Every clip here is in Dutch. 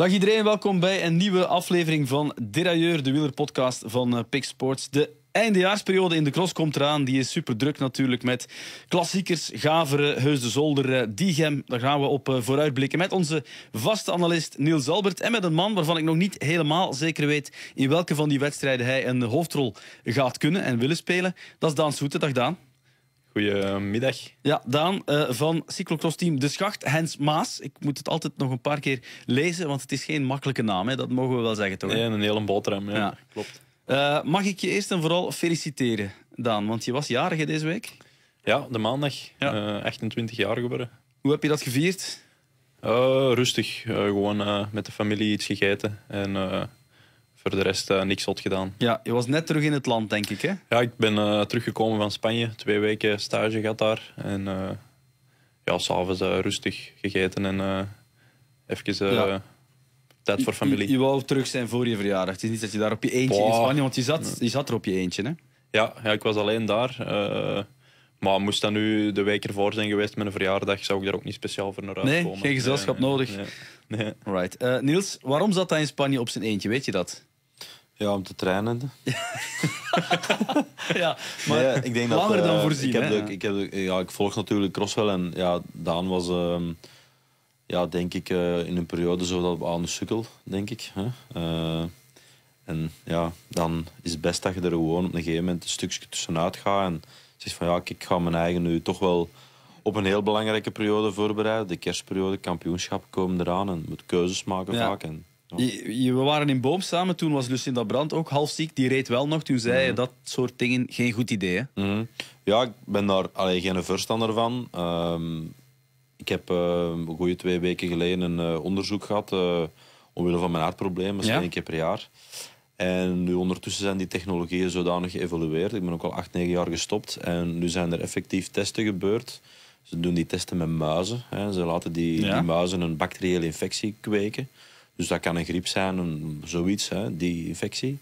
Dag iedereen, welkom bij een nieuwe aflevering van Derailleur, de wielerpodcast van eh, Pick Sports. De eindejaarsperiode in de cross komt eraan. Die is super druk natuurlijk met klassiekers, Gaveren, Heus de Zolder, eh, Diegem. Daar gaan we op eh, vooruitblikken met onze vaste analist Niels Albert. En met een man waarvan ik nog niet helemaal zeker weet in welke van die wedstrijden hij een hoofdrol gaat kunnen en willen spelen. Dat is Daan Soete. Dag Daan. Goedemiddag. Ja, Daan eh, van van Team De Schacht, Hens Maas. Ik moet het altijd nog een paar keer lezen, want het is geen makkelijke naam. Hè? Dat mogen we wel zeggen, toch? Nee, een hele boterham, ja. Klopt. Eh, mag ik je eerst en vooral feliciteren, Daan? Want je was jarige deze week. Ja, de maandag. Ja. 28 eh, jaar geworden. Hoe heb je dat gevierd? rustig. gewoon met de familie iets gegeten. En voor de rest uh, niks zot gedaan. Ja, je was net terug in het land, denk ik, hè? Ja, ik ben eh, teruggekomen van Spanje. Twee weken stage gehad daar. En uh, ja, s'avonds rustig gegeten en even tijd voor familie. Je, je, wou terug zijn voor je verjaardag. Het is niet dat je daar op je eentje in Spanje... Want je zat, je zat er op je eentje, hè? Ja, ja ik was alleen daar. maar moest dat nu de week ervoor zijn geweest met een verjaardag, zou ik daar ook niet speciaal voor naar uitkomen. Nee, geen gezelschap nodig. Nee, Right. Niels, waarom zat hij in Spanje op zijn eentje? Weet je dat? Ja, om te trainen. ja, maar ik denk dat, langer dan eh, voorzien. Ik, heb ik, heb ja, ik volg natuurlijk cross wel en ja, Daan was ehm, ja, denk ik eh, in een periode zo dat we aan de sukkel, denk ik. Hè? Eh, en ja, dan is het best dat je er gewoon op een gegeven moment een stukje tussenuit gaat. En zegt van ja, ik ga mijn eigen nu toch wel op een heel belangrijke periode voorbereiden. De kerstperiode, kampioenschap komen eraan en moet keuzes maken vaak. En je, we waren in Boom samen, toen was dat Brand ook half ziek. Die reed wel nog, toen zei mhm. je dat soort dingen geen goed idee. Mhm. Ja, ik ben daar alleen geen verstander van. Ehm, ik heb uh, een goede twee weken geleden een eh, onderzoek gehad eh, omwille van mijn hartprobleem, misschien een één keer per jaar. En nu ondertussen zijn die technologieën zodanig geëvolueerd. Ik ben ook al acht, negen jaar gestopt. En nu zijn er effectief testen gebeurd. Ze doen die testen met muizen. Hè. Ze laten die, die muizen een bacteriële infectie kweken. Dus dat kan een griep zijn, een, zoiets, hè, die infectie.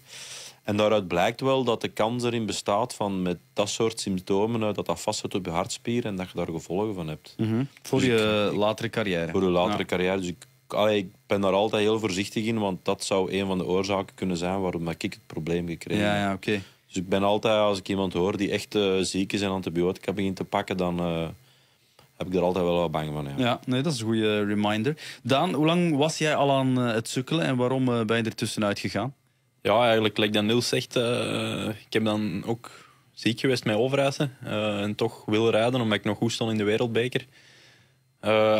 En daaruit blijkt wel dat de kans erin bestaat van met dat soort symptomen, dat dat zit op je hartspier en dat je daar gevolgen van hebt. Mhm. Dus Voor je latere carrière. Voor je latere carrière. Dus ik, ik, ben daar altijd heel voorzichtig in, want dat zou een van de oorzaken kunnen zijn waarom ik het probleem gekregen heb. Ja, ja oké. Dus ik ben altijd, als ik iemand hoor die echt eh, ziek is en antibiotica begint te pakken, dan... Eh, heb ik er altijd wel wat bang van. Ja, ja nee, dat is een goede reminder. Daan, hoe lang was jij al aan eh, het sukkelen en waarom eh, ben je er tussenuit gegaan? Ja, eigenlijk, like Niels zegt, eh, ik heb dan ook ziek geweest met overreizen. en toch wil rijden, omdat ik nog goed stond in de wereldbeker.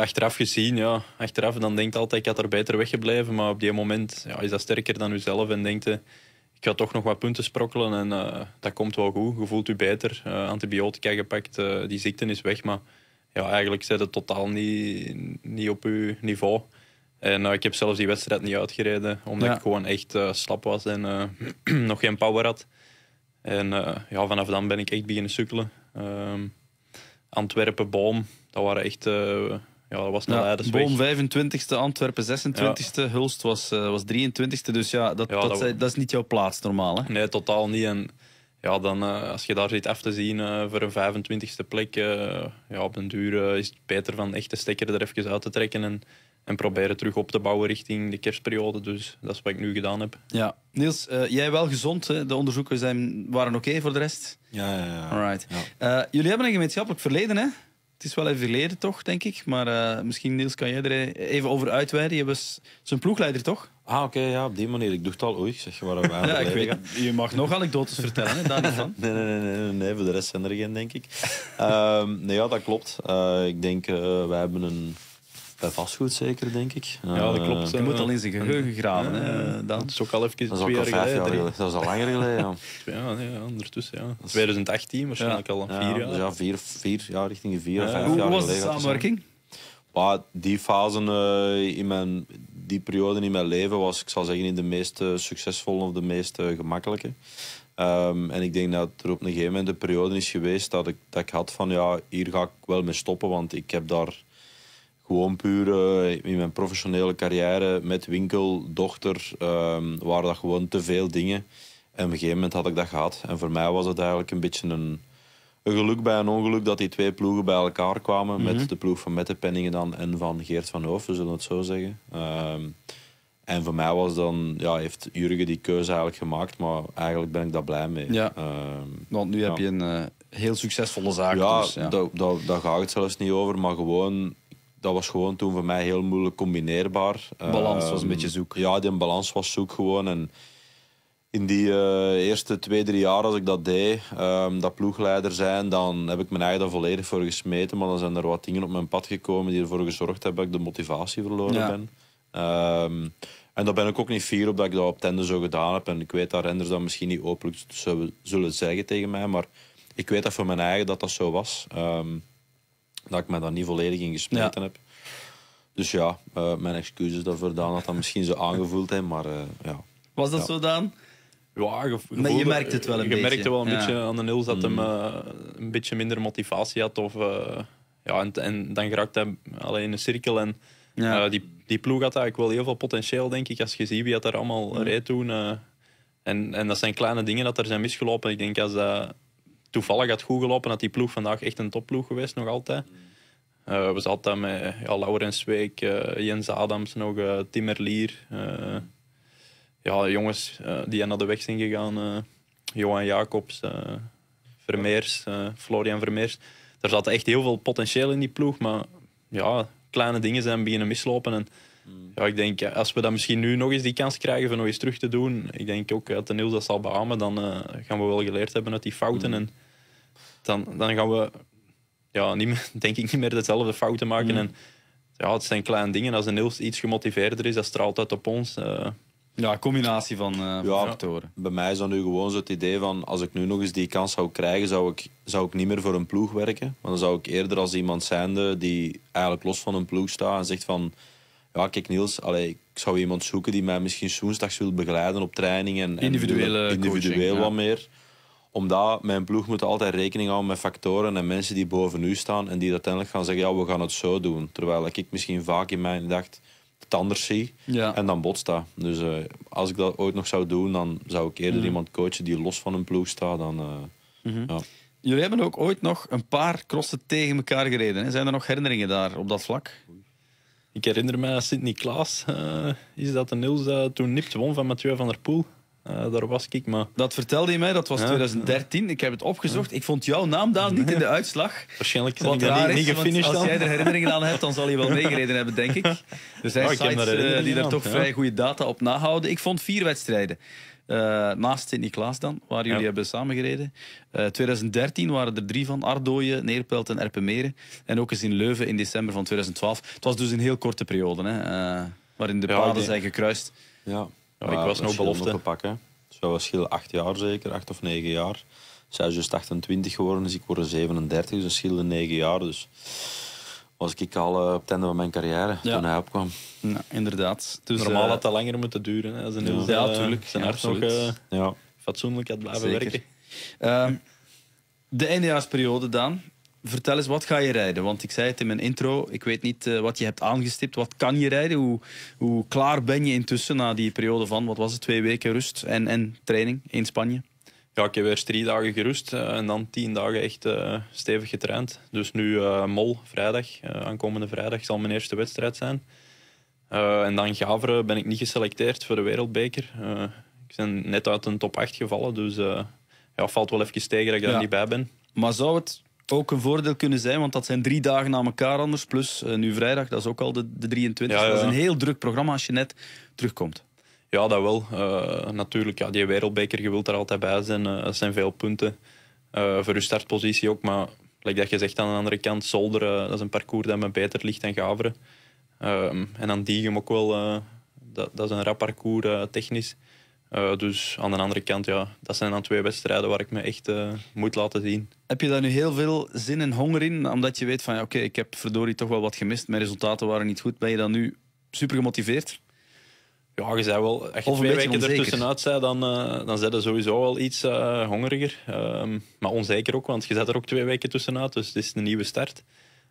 achteraf gezien, ja, achteraf dan denkt altijd, ik had er beter weggebleven. Maar op die moment ja, is dat sterker dan uzelf en denkt, ik ga toch nog wat punten sprokkelen en dat komt wel goed. Je voelt u beter. antibiotica gepakt, die ziekte is weg, maar ja, eigenlijk zit het totaal niet, niet op uw niveau. En eh, ik heb zelfs die wedstrijd niet uitgereden, omdat ik gewoon echt eh, slap was en eh, nog geen power had. En ja, vanaf dan ben ik echt beginnen sukkelen. Ehm, Antwerpen, Boom, dat waren echt... ja, dat was een ja, Boom 25e, Antwerpen 26e, Hulst was, was 23e. Dus ja, dat, dat, is niet jouw plaats normaal. Hè? Nee, totaal niet. En ja, dan eh, als je daar zit af te zien eh, voor een 25e plek, eh, ja, op den duur is het beter van echt de stekker er even uit te trekken en, en proberen terug op te bouwen richting de kerstperiode. Dus dat is wat ik nu gedaan heb. Ja, Niels, jij wel gezond. Hè? De onderzoeken zijn, waren oké voor de rest. Ja, ja, ja. Alright. Ja. jullie hebben een gemeenschappelijk verleden, hè? Het is wel even geleden, toch, denk ik. Maar eh, misschien, Niels, kan jij er even over uitweiden. Je was zijn ploegleider, toch? Ah, oké, ja, op die manier. Ik doe het al ooit. Zeg maar ja, ik weet Je mag nog anekdotes vertellen, hè, daar niet van. nee, nee, nee, nee, nee, voor de rest zijn er geen, denk ik. Uh, nee, ja, dat klopt. Eh, ik denk, eh, wij hebben een bij vastgoed zeker, denk ik. Ja, dat eh, klopt. Je moet eh. al in zijn geheugen graven. Eh, Dan. Dat is ook al even dat jaar geleden. Dat is al langer geleden, ja. ja. ondertussen, ja. 2018 waarschijnlijk al, vier jaar. Dus ja, vier, vier jaar, richting de of vijf hoe, jaar Hoe was de samenwerking? Maar die fase in mijn, die periode in mijn leven was, ik zal zeggen, in de meest succesvolle of de meest gemakkelijke. Ehm, en ik denk dat er op een gegeven moment een periode is geweest dat ik, dat ik had van ja, hier ga ik wel mee stoppen, want ik heb daar gewoon puur eh, in mijn professionele carrière met winkel, dochter, ehm, waren dat gewoon te veel dingen. En op een gegeven moment had ik dat gehad. En voor mij was het eigenlijk een beetje een, een geluk bij een ongeluk dat die twee ploegen bij elkaar kwamen. Met mhm. de ploeg van Mette Penningen dan en van Geert van Hoof, we zullen het zo zeggen. Ehm, en voor mij was dan, ja, heeft Jurgen die keuze eigenlijk gemaakt, maar eigenlijk ben ik daar blij mee. Ja. Ehm, Want nu heb je een eh, heel succesvolle zaak. Ja, dus, ja. daar da, da ga ik het zelfs niet over, maar gewoon dat was gewoon toen voor mij heel moeilijk combineerbaar. Balans was een ehm, beetje zoek. Ja, die balans was zoek gewoon. En in die eh, eerste twee, drie jaar als ik dat deed, ehm, dat ploegleider zijn, dan heb ik mijn eigen daar volledig voor gesmeten. Maar dan zijn er wat dingen op mijn pad gekomen die ervoor gezorgd hebben dat ik de motivatie verloren ben. Ehm, en daar ben ik ook niet fier op dat ik dat op tende zo gedaan heb. En ik weet dat renders dat misschien niet openlijk zullen zeggen tegen mij, maar ik weet dat voor mijn eigen dat dat zo was dat ik me daar niet volledig in gesmeten heb. Dus ja, uh, mijn excuses daarvoor, dan dat dat misschien zo aangevoeld heeft, maar eh, ja. Was dat zo, dan? Ja, maar je merkte het wel een beetje. Je merkte wel een beetje aan de nul dat mm. Eh, een beetje minder motivatie had. Of, ja, en, dan geraakt hij alleen in een cirkel. En die, die ploeg had eigenlijk wel heel veel potentieel, denk ik. Als je ziet wie had daar allemaal mm. reed toen. en, en dat zijn kleine dingen dat er zijn misgelopen. Ik denk als dat toevallig had goed gelopen. dat die ploeg vandaag echt een topploeg geweest, nog altijd. Uh, we zaten met ja, Laurens Week, eh, Jens Adams nog, uh, eh, Timmerlier. ja, jongens die naar de weg zijn gegaan. Johan Jacobs, Vermeers, Florian Vermeers. Er zat echt heel veel potentieel in die ploeg, maar ja, kleine dingen zijn beginnen mislopen. En Mm. Ja, ik denk, als we dan misschien nu nog eens die kans krijgen om nog eens terug te doen, ik denk ook dat de Niels dat zal beamen, dan eh, gaan we wel geleerd hebben uit die fouten. Mm. En dan, dan gaan we, ja, niet meer, denk ik, niet meer dezelfde fouten maken. Mm. En ja, het zijn kleine dingen. Als de Niels iets gemotiveerder is, dat straalt uit op ons. Uh, ja, combinatie eh, van, ja, factoren. Bij mij is dan nu gewoon zo het idee van, als ik nu nog eens die kans zou krijgen, zou ik, zou ik niet meer voor een ploeg werken. Want dan zou ik eerder als iemand zijn die eigenlijk los van een ploeg staat en zegt van ja, kijk Niels, allee, ik zou iemand zoeken die mij misschien woensdags wil begeleiden op training. En, individuele individueel wat meer. Omdat mijn ploeg moet altijd rekening houden met factoren en mensen die boven u staan en die uiteindelijk gaan zeggen, ja, we gaan het zo doen. Terwijl ik misschien vaak in mijn dag het anders zie ja. en dan botst dat. Dus eh, als ik dat ooit nog zou doen, dan zou ik eerder mhm. iemand coachen die los van een ploeg staat dan... Eh, mhm. ja. Jullie hebben ook ooit nog een paar crossen tegen elkaar gereden. Hè? Zijn er nog herinneringen daar op dat vlak? Ik herinner me Sint-Niklaas, uh, is dat de Nils uh, toen nipt won van Mathieu van der Poel. Eh, daar was ik, maar... Dat vertelde je mij, dat was 2013. Ik heb het opgezocht. Ik vond jouw naam daar niet in de uitslag. Waarschijnlijk is dat raar niet, is, als jij er herinneringen aan hebt, dan zal je wel meegereden hebben, denk ik. Er zijn oh, sites eh, die daar toch vrij goede data op nahouden. Ik vond vier wedstrijden. Eh, naast Sint-Niklaas dan, waar jullie hebben samengereden. Uh, eh, 2013 waren er drie van, Ardooien, Neerpelt en Erpenmeren. En ook eens in Leuven in december van 2012. Het was dus een heel korte periode, hè, eh, waarin de paden zijn gekruist. Ja, ik was nog belofte. Pak, Zo was schil acht jaar zeker, acht of negen jaar. Zij is dus 28 geworden, dus ik word 37, dus een schil negen jaar. Dus was ik al eh, op het einde van mijn carrière toen hij opkwam. Ja, inderdaad. Dus, Normaal eh, had dat langer moeten duren. Hè, als een heel, ja, natuurlijk. Eh, zijn hart nog ja. fatsoenlijk had blijven werken. Ehm, de eindejaarsperiode, dan, Vertel eens, wat ga je rijden? Want ik zei het in mijn intro, ik weet niet wat je hebt aangestipt. Wat kan je rijden? Hoe, hoe klaar ben je intussen na die periode van, wat was het, twee weken rust en, en training in Spanje? Ja, ik heb eerst drie dagen gerust eh, en dan tien dagen echt eh, stevig getraind. Dus nu uh, Mol, vrijdag, aankomende vrijdag, zal mijn eerste wedstrijd zijn. en dan Gavre ben ik niet geselecteerd voor de Wereldbeker. ik ben net uit een top 8 gevallen, dus ja, valt wel even tegen dat ik daar niet bij ben. Maar zou het ook een voordeel kunnen zijn, want dat zijn drie dagen na elkaar anders. Plus nu vrijdag, dat is ook al de, de 23. Dat is een heel druk programma als je net terugkomt. Ja, dat wel. Eh, natuurlijk, ja, die wereldbeker, je wilt er altijd bij zijn. Uh, eh, dat zijn veel punten eh, voor je startpositie ook. Maar like dat je zegt, aan de andere kant, Zolder, dat is een parcours dat me beter ligt dan Gaveren. en dan ehm, Diegem ook wel. Dat, dat, is een rap parcours technisch. dus aan de andere kant, ja, dat zijn dan twee wedstrijden waar ik me echt uh, moet laten zien. Heb je daar nu heel veel zin en honger in? Omdat je weet van, ja, oké, ik heb verdorie toch wel wat gemist. Mijn resultaten waren niet goed. Ben je dan nu super gemotiveerd? Ja, je zei wel, als je twee weken ertussenuit zei, dan, uh, dan zijn sowieso wel iets uh, hongeriger. Ehm, maar onzeker ook, want je zet er ook twee weken tussenuit, dus het is een nieuwe start.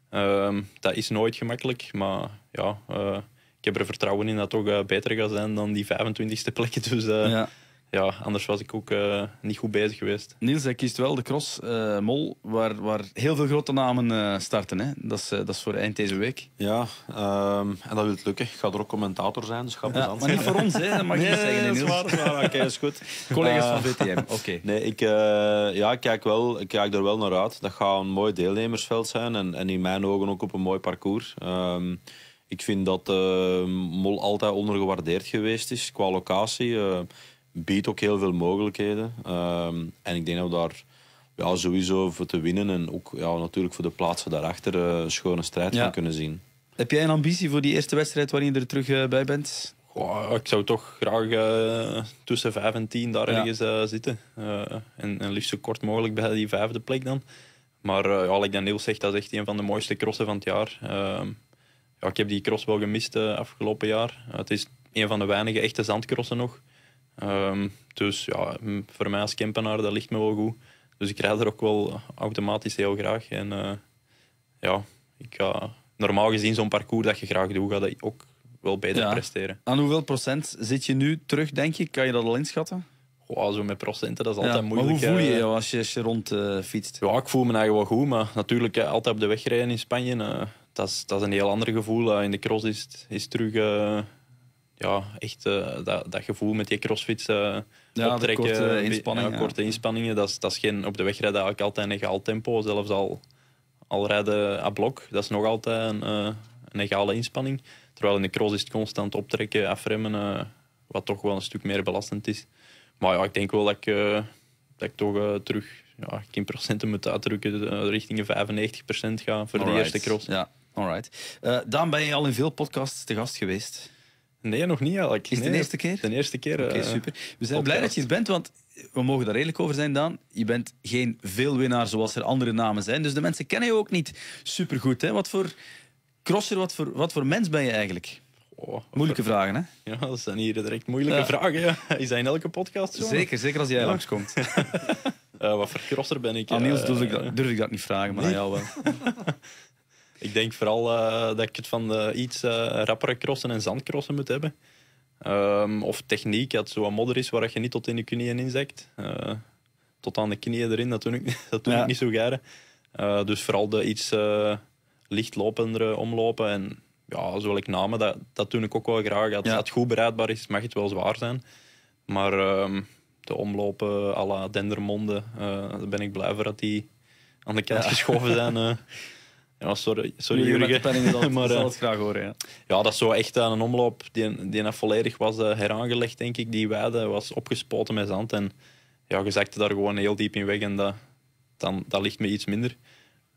Ehm, dat is nooit gemakkelijk, maar ja, eh, ik heb er vertrouwen in dat het ook beter gaat zijn dan die 25e plek. Dus ja ja, anders was ik ook eh, niet goed bezig geweest. Niels, hij kiest wel de cross eh, mol, waar, waar heel veel grote namen eh, starten. Hè? Dat, is, dat is voor eind deze week. Ja, ehm, en dat wil het lukken. Ik ga er ook commentator zijn, dus ga ja, Maar niet voor ons, hè? dat mag je niet zeggen. Niels. maar, okay, is goed. Collega's van VTM, oké. Nee, ik, ja, kijk, wel, ik kijk er wel naar uit. Dat gaat een mooi deelnemersveld zijn en, en in mijn ogen ook op een mooi parcours. Ehm, ik vind dat Mol altijd ondergewaardeerd geweest is qua locatie biedt ook heel veel mogelijkheden. Ehm, en ik denk dat we daar ja, sowieso voor te winnen en ook ja, natuurlijk voor de plaatsen daarachter uh, een schone strijd ja. kunnen zien. Heb jij een ambitie voor die eerste wedstrijd waarin je er terug eh, bij bent? ik zou toch graag eh, tussen 5 en 10 daar ergens zitten. en, en liefst zo kort mogelijk bij die vijfde plek dan. Maar uh, ik like heel zegt, dat is echt een van de mooiste crossen van het jaar. Ehm, ja, ik heb die cross wel gemist afgelopen jaar. het is een van de weinige echte zandcrossen nog. Ehm, dus ja, voor mij als Kempenaar, dat ligt me wel goed. Dus ik rijd er ook wel automatisch heel graag. En eh, ja, ik normaal gezien zo'n parcours dat je graag doet, ga dat ook wel beter presteren. Aan hoeveel procent zit je nu terug, denk je? Kan je dat al inschatten? wauw zo met procenten, dat is altijd moeilijk. Maar hoe voel je eh. je als je, rond uh, fietst? Ja, ik voel me eigenlijk wel goed, maar natuurlijk altijd op de weg rijden in Spanje, dat, is, dat is een heel ander gevoel. in de cross is, is terug ja, echt eh, dat, dat gevoel met die crossfit uh, optrekken. Korte eh, inspanningen. Ja, korte inspanningen. Dat is, dat is geen, op de weg rijden eigenlijk altijd een egaal tempo. Zelfs al, al rijden à blok, dat is nog altijd een, een egale inspanning. Terwijl in de cross is het constant optrekken, afremmen, wat toch wel een stuk meer belastend is. Maar ja, ik denk wel dat ik, dat ik toch terug ja, geen procenten moet uitdrukken, richting 95% ga voor de eerste cross. Ja, alright. Daan, ben je al in veel podcasts te gast geweest? Nee, nog niet eigenlijk. Is het de eerste keer? De eerste keer. Oké, eh, super. We zijn blij dat je het bent, want we mogen daar redelijk over zijn, Daan. Je bent geen veelwinnaar zoals er andere namen zijn. Dus de mensen kennen je ook niet supergoed. Hè? Wat voor crosser, wat voor, wat voor mens ben je eigenlijk? Oh, moeilijke vragen, hè? Ja, dat zijn hier direct moeilijke vragen. Die Is dat in elke podcast zo? Zeker, zeker als jij ja. langskomt. Eh, wat voor crosser ben ik? Aan ah, Niels durf, eh, ik dat, durf dat niet vragen, maar nee. aan jou wel. Ik denk vooral eh, dat ik het van de iets uh, rappere crossen en zandcrossen moet hebben. Ehm, of techniek, dat zo'n modder is waar je niet tot in de knieën inzakt. Uh, tot aan de knieën erin, dat doe ik, dat doe ik niet zo gaar. dus vooral de iets lichtlopendere omlopen. En ja, zo ik namen, dat, dat doe ik ook wel graag. Als het goed bereidbaar is, mag het wel zwaar zijn. Maar ehm, de omlopen à la Dendermonde, daar ben ik blij voor dat die aan de kant geschoven zijn. Ja, sorry, sorry Jurgen. maar, het eh, graag horen. Ja. ja, dat is zo echt aan een omloop die, die volledig was eh, heraangelegd, denk ik. Die weide was opgespoten met zand. En ja, je zakte daar gewoon heel diep in weg en dat, dan, dat ligt me iets minder.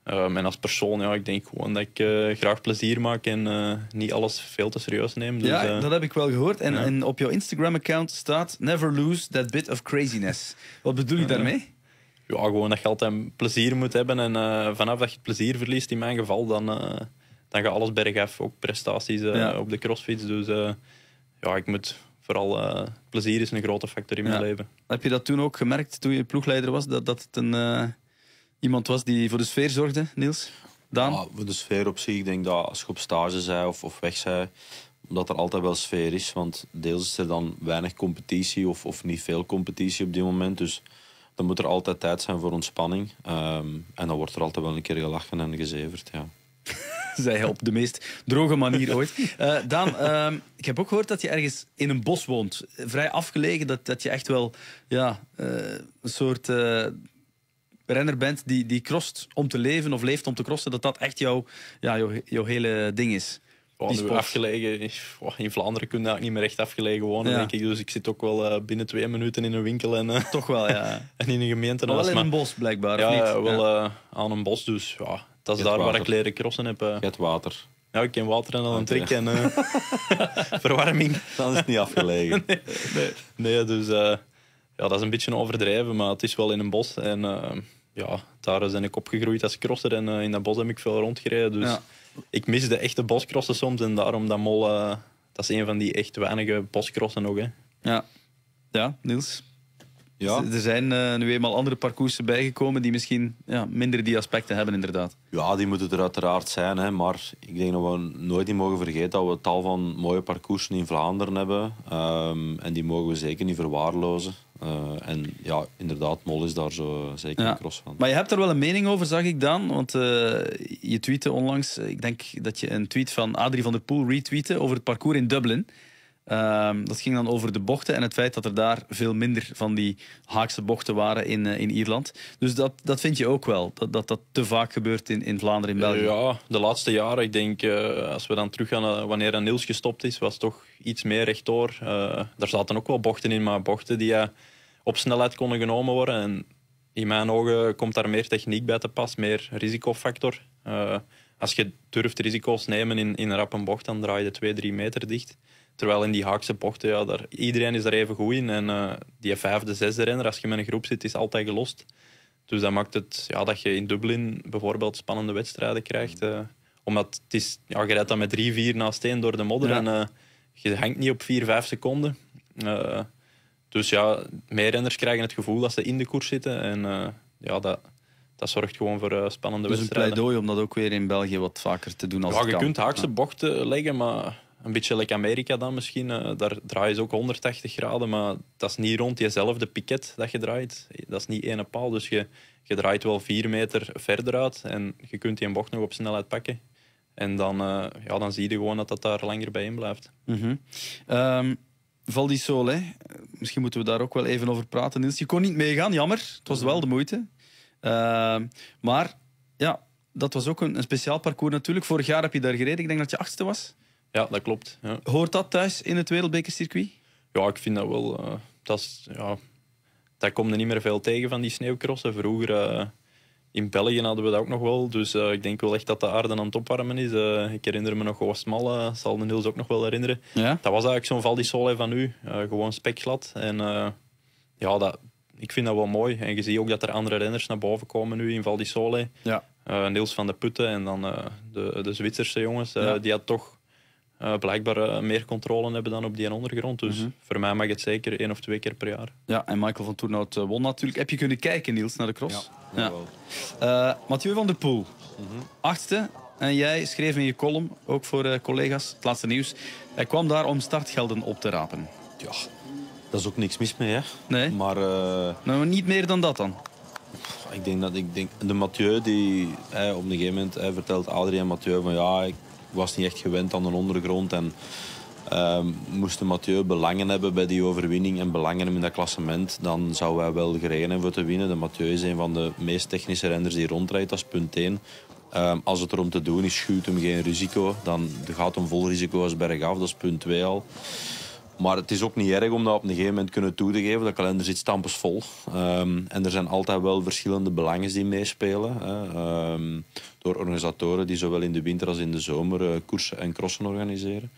Ehm, en als persoon, ja, ik denk gewoon dat ik eh, graag plezier maak en niet alles veel te serieus neem. Dus, ja, dat heb ik wel gehoord. En, en op jouw Instagram-account staat: Never lose that bit of craziness. Wat bedoel je daarmee? ja, gewoon dat je altijd plezier moet hebben. En eh, vanaf dat je het plezier verliest, in mijn geval, dan, uh, dan gaat alles bergaf. Ook prestaties eh, op de crossfit. Dus ja, ik moet vooral... plezier is een grote factor in mijn leven. Heb je dat toen ook gemerkt, toen je ploegleider was, dat, dat het een, iemand was die voor de sfeer zorgde, Niels? dan Ja, voor de sfeer op zich, ik denk dat als je op stage zij of, of weg zij, dat er altijd wel sfeer is. Want deels is er dan weinig competitie of, of niet veel competitie op dit moment. Dus dan moet er altijd tijd zijn voor ontspanning. Ehm, en dan wordt er altijd wel een keer gelachen en gezeverd. Ja. Zij op de meest droge manier ooit. Uh, Daan, ehm, ik heb ook gehoord dat je ergens in een bos woont. Vrij afgelegen, dat, dat je echt wel ja, eh, een soort eh, renner bent die, die crost om te leven of leeft om te crossen. Dat dat echt jouw ja, jouw hele ding is is we afgelegen. in Vlaanderen kun je ook niet meer echt afgelegen wonen, denk ik. Dus ik zit ook wel eh, binnen twee minuten in een winkel. En, eh, Toch wel, ja. en in een gemeente. Maar in een bos, blijkbaar, ja, niet? wel eh, aan een bos. Dus ja, dat is daar waar ik leren crossen heb. het water. Ja, ik ken water en al een trick en verwarming. Dan is het niet afgelegen. nee. nee. dus ja, dat is een beetje overdrijven, maar het is wel in een bos. En ja, daar ben ik opgegroeid als crosser en in dat bos heb ik veel rondgereden. Dus ik mis de echte boscrossen soms en daarom dat mol. Eh, dat is een van die echt weinige boscrossen ook, Hè. Ja. ja, Niels. Ja. Er zijn eh, nu eenmaal andere parcoursen bijgekomen die misschien ja, minder die aspecten hebben, inderdaad. Ja, die moeten er uiteraard zijn. Hè, maar ik denk dat we nooit niet mogen vergeten dat we tal van mooie parcoursen in Vlaanderen hebben. Ehm, en die mogen we zeker niet verwaarlozen. Eh, en ja, inderdaad, Mol is daar zo eh, zeker een cross van. Maar je hebt er wel een mening over, zag ik dan. Want eh, je tweette onlangs, ik denk dat je een tweet van Adrie van der Poel retweette over het parcours in Dublin. Ehm, dat ging dan over de bochten en het feit dat er daar veel minder van die Haakse bochten waren in, in Ierland. Dus dat, dat vind je ook wel, dat dat, dat te vaak gebeurt in, in Vlaanderen, in België. ja, de laatste jaren, ik denk, als we dan teruggaan naar wanneer Niels gestopt is, was toch iets meer rechtdoor. daar zaten ook wel bochten in, maar bochten die... ja op snelheid konden genomen worden. En in mijn ogen komt daar meer techniek bij te pas, meer risicofactor. Eh, als je durft risico's nemen in, in een rappe bocht, dan draai je de 2, 3 meter dicht. Terwijl in die haakse bochten, ja, daar, iedereen is daar even goed in. En eh, die vijfde, zesde renner, als je met een groep zit, is altijd gelost. Dus dat maakt het ja, dat je in Dublin bijvoorbeeld spannende wedstrijden krijgt. Mm. Eh, omdat het is, ja, je rijdt dan met drie vier naast één door de modder. En je hangt niet op 4, 5 seconden. Dus ja, meer renners krijgen het gevoel dat ze in de koers zitten. En eh, ja, dat, dat zorgt gewoon voor eh, spannende dus wedstrijden. Dus een pleidooi om dat ook weer in België wat vaker te doen als ja, je kunt haakse ja. bochten leggen, maar een beetje like Amerika dan misschien. Eh, daar draaien ze ook 180 graden, maar dat is niet rond jezelfde piket dat je draait. Dat is niet ene paal, dus je, je draait wel vier meter verder uit en je kunt die bocht nog op snelheid pakken. En dan, ja, dan zie je gewoon dat dat daar langer bij in blijft. Mm ehm, Val di misschien moeten we daar ook wel even over praten, Niels. Je kon niet meegaan, jammer. Het was wel de moeite. Ehm, maar ja, dat was ook een, een, speciaal parcours natuurlijk. Vorig jaar heb je daar gereden. Ik denk dat je achtste was. Ja, dat klopt. Ja. Hoort dat thuis in het wereldbekercircuit? Ja, ik vind dat wel. Uh, dat, is, ja, komt er niet meer veel tegen van die sneeuwcrossen. Vroeger... Eh, in België hadden we dat ook nog wel. Dus eh, ik denk wel echt dat de aarde aan het opwarmen is. Eh, ik herinner me nog Oostmalle, zal de Niels ook nog wel herinneren. Ja? Dat was eigenlijk zo'n Valdisole van Sole van nu. Eh, gewoon spekglad. En ja, dat, ik vind dat wel mooi. En je ziet ook dat er andere renners naar boven komen nu in Valdisole. Ja. Sole. Niels van de Putten en dan de, de Zwitserse jongens. Die had toch eh, blijkbaar eh, meer controle hebben dan op die ondergrond. Dus mhm. voor mij mag het zeker één of twee keer per jaar. Ja, en Michael van Toernout eh, won natuurlijk. Heb je kunnen kijken, Niels, naar de cross? Ja, Mathieu van der Poel, mm achtste. En jij schreef in je column, ook voor collega's, het laatste nieuws. Hij kwam daar om startgelden op te rapen. Ja, dat is ook niks mis mee, hè? Nee. Maar... Nou, niet meer dan dat dan? Ik denk dat ik denk, de Mathieu, die hij op een gegeven moment hij vertelt Adrien Mathieu van ja, ik was niet echt gewend aan de ondergrond. En uh, ehm, moest Mathieu belangen hebben bij die overwinning en belangen hem in dat klassement, dan zou hij wel gereden hebben voor te winnen. De Mathieu is een van de meest technische renders die rondrijdt, dat is punt 1. Ehm, als het er om te doen is, schuwt hem geen risico. Dan gaat hem vol risico als bergaf, dat is punt 2 al. Maar het is ook niet erg om dat op een gegeven moment kunnen toe te geven. De kalender zit stampersvol. Ehm, en er zijn altijd wel verschillende belangen die meespelen. Ehm, door organisatoren die zowel in de winter als in de zomer uh, koersen en crossen organiseren.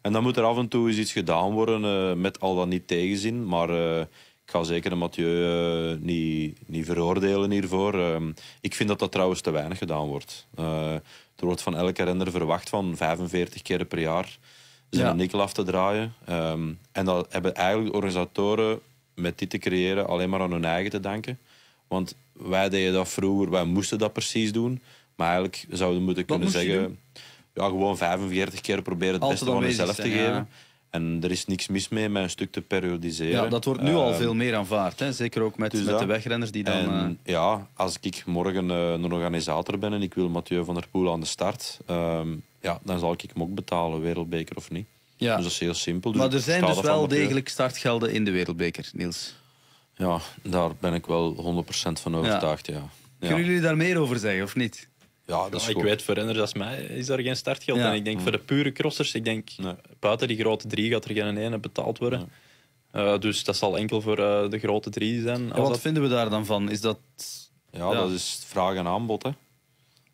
En dan moet er af en toe eens iets gedaan worden eh, met al dat niet tegenzin. Maar eh, ik ga zeker de Mathieu niet, niet veroordelen hiervoor. Ehm, ik vind dat dat trouwens te weinig gedaan wordt. er wordt van elke renner verwacht van 45 keer per jaar zijn een nikkel af te draaien. Ehm, en dat hebben eigenlijk organisatoren met dit te creëren alleen maar aan hun eigen te danken. Want wij deden dat vroeger, wij moesten dat precies doen. Maar eigenlijk zouden we moeten kunnen zeggen... Ja, gewoon 45 keer proberen het beste van jezelf te geven. En er is niks mis mee met een stuk te periodiseren. Ja, dat wordt nu al ehm, veel meer aanvaard. Hè? Zeker ook met, dus met de wegrenners die dan... En, eh, ja, als ik morgen eh, een organisator ben en ik wil Mathieu van der Poel aan de start... Ehm, ja, dan zal ik hem ook betalen, wereldbeker of niet. Ja. Dus dat is heel simpel. Dus maar er zijn dus wel degelijk startgelden in de wereldbeker, Niels. Ja, daar ben ik wel 100% van overtuigd, ja. ja. Kunnen jullie daar meer over zeggen, of niet? Ja, dat is ik goed. weet, voor renners als mij is daar geen startgeld. En ik denk voor de mm. pure crossers, ik denk buiten die grote drie gaat er geen ene betaald worden. Eh, dus dat zal enkel voor eh, de grote drie zijn. En wat dat... vinden we daar dan van? Is dat... Ja, dat is vraag en aanbod. Hè.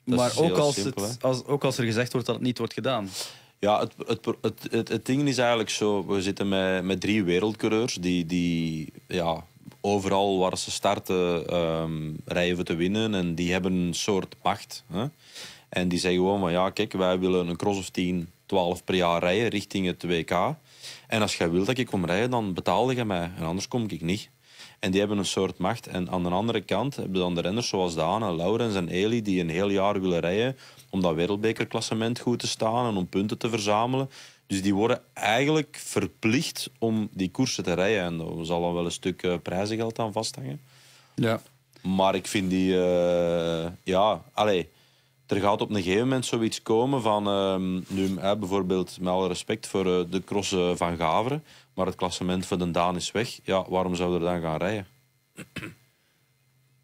maar ook als, het, als, ook als er gezegd wordt dat het niet wordt gedaan. Ja, het, het, het, het, ding is eigenlijk zo, we zitten met, met drie wereldcoureurs die, die ja, overal waar ze starten um, rijden we te winnen. En die hebben een soort macht. Hè? En die zeggen gewoon van ja, kijk, wij willen een cross of 10, 12 per jaar rijden richting het WK. En als jij wilt dat ik kom rijden, dan betaal je mij. En anders kom ik niet. En die hebben een soort macht. En aan de andere kant hebben dan de renners zoals Dana, Laurens en Eli... die een heel jaar willen rijden om dat wereldbekerklassement goed te staan... en om punten te verzamelen. Dus die worden eigenlijk verplicht om die koersen te rijden. En er zal dan wel een stuk uh, prijzengeld aan vasthangen. Ja. Maar ik vind die... Eh, ja, allee. Er gaat op een gegeven moment zoiets komen van... Ehm, nu, bijvoorbeeld, met alle respect voor eh, de crossen van Gavre, Maar het klassement van de Daan is weg. Ja, waarom zouden we dan gaan rijden?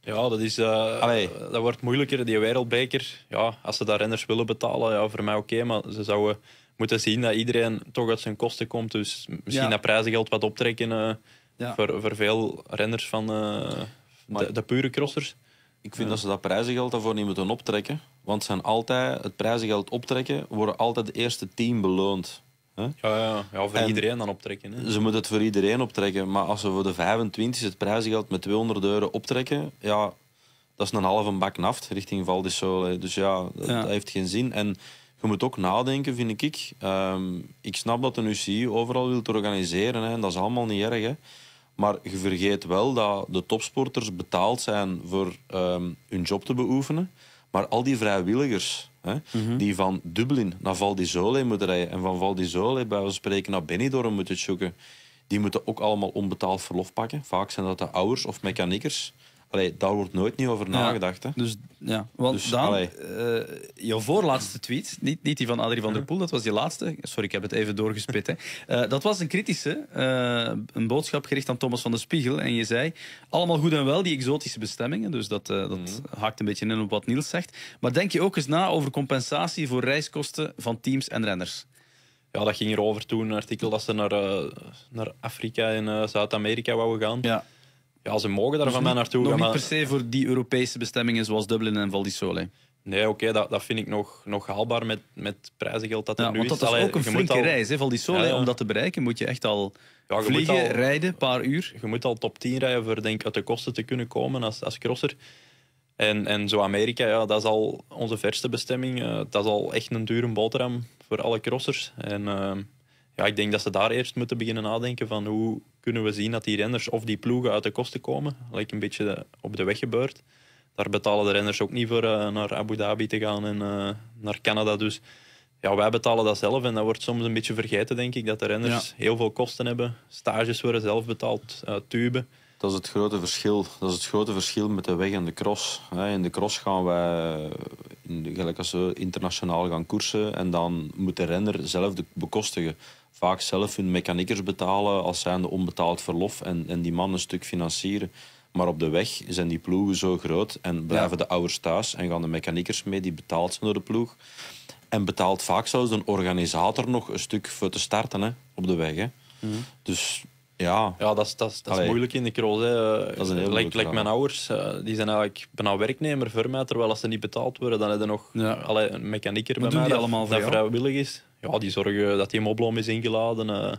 Ja, dat, is, uh, dat wordt moeilijker. Die wereldbeker, ja, als ze daar renners willen betalen, ja, voor mij oké. maar ze zouden moeten dus zien dat iedereen toch uit zijn kosten komt. Dus misschien dat prijzengeld wat optrekken eh, voor, voor veel renners van eh, de, de, pure crossers. Ik vind dat ze dat prijzengeld daarvoor niet moeten optrekken. Want zijn altijd, het prijzengeld optrekken, worden altijd de eerste team beloond. Ja, ja, ja, voor iedereen dan optrekken. Hè? Ze moeten het voor iedereen optrekken. Maar als ze voor de 25 het prijzengeld met 200 euro optrekken, ja, dat is een halve bak naft richting Val Dus ja, dat, ja. dat heeft geen zin. En je moet ook nadenken, vind ik. ik ehm, snap dat de UCI overal wilt organiseren hè, en dat is allemaal niet erg. Hè. Maar je vergeet wel dat de topsporters betaald zijn voor ehm, hun job te beoefenen. Maar al die vrijwilligers hè, mhm. die van Dublin naar Val zole moeten rijden en van Val bij van spreken naar Benidorm moeten zoeken, die moeten ook allemaal onbetaald verlof pakken. Vaak zijn dat de ouders of mechaniekers. Allee, daar wordt nooit niet over nagedacht. Hè. Dus, ja. Want dus, Daan, eh, voorlaatste tweet, niet, niet die van Adrie van der Poel, dat was die laatste. Sorry, ik heb het even doorgespit. Eh, dat was een kritische, eh, een boodschap gericht aan Thomas van de Spiegel. En je zei, allemaal goed en wel, die exotische bestemmingen. Dus dat, dat mhm. haakt een beetje in op wat Niels zegt. Maar denk je ook eens na over compensatie voor reiskosten van teams en renners? Ja, dat ging erover toen, een artikel dat ze naar, naar Afrika en Zuid-Amerika wouden gaan. Ja. Ja, ze mogen daar dus van mij naartoe gaan. Nog niet per se voor die Europese bestemmingen zoals Dublin en Val di Sole. Nee, oké, dat, dat vind ik nog, nog haalbaar met, met prijzengeld dat er ja, nu want dat is. ook een flinke reis, hè, Val Om dat te bereiken moet je echt al vliegen, rijden, een paar uur. Je moet al top 10 rijden voor denk, uit de kosten te kunnen komen als, als crosser. En, en zo Amerika, ja, dat is al onze verste bestemming. Eh, dat is al echt een dure boterham voor alle crossers. En eh, ja, ik denk dat ze daar eerst moeten beginnen nadenken van hoe kunnen we zien dat die renners of die ploegen uit de kosten komen, lijkt een beetje op de weg gebeurd. Daar betalen de renners ook niet voor eh, naar Abu Dhabi te gaan en eh, naar Canada. Dus ja, wij betalen dat zelf en dat wordt soms een beetje vergeten, denk ik, dat de renners heel veel kosten hebben. Stages worden zelf betaald, uh, tuben. Dat is het grote verschil. Dat is het grote verschil met de weg en de cross. In de cross gaan wij, eh, gelijk als we internationaal gaan koersen, en dan moet de renner zelf bekostigen vaak zelf hun mechaniekers betalen als zijnde onbetaald verlof en, en die man een stuk financieren. Maar op de weg zijn die ploegen zo groot en blijven de ouders thuis en gaan de mechaniekers mee, die betaalt zijn door de ploeg. En betaalt vaak zelfs een organisator nog een stuk voor te starten hè, op de weg. Hè. Mhm. Dus ja. Ja, dat is, dat is, moeilijk in de cross. Hè. Dat is een heel like, mijn ouders, eh, die zijn eigenlijk bijna nou werknemer voor mij, terwijl als ze niet betaald worden, dan hebben ze nog ja. een mechanieker bij mij dat, allemaal dat vrijwillig is ja, die zorgen dat die mobloom is ingeladen. Eh.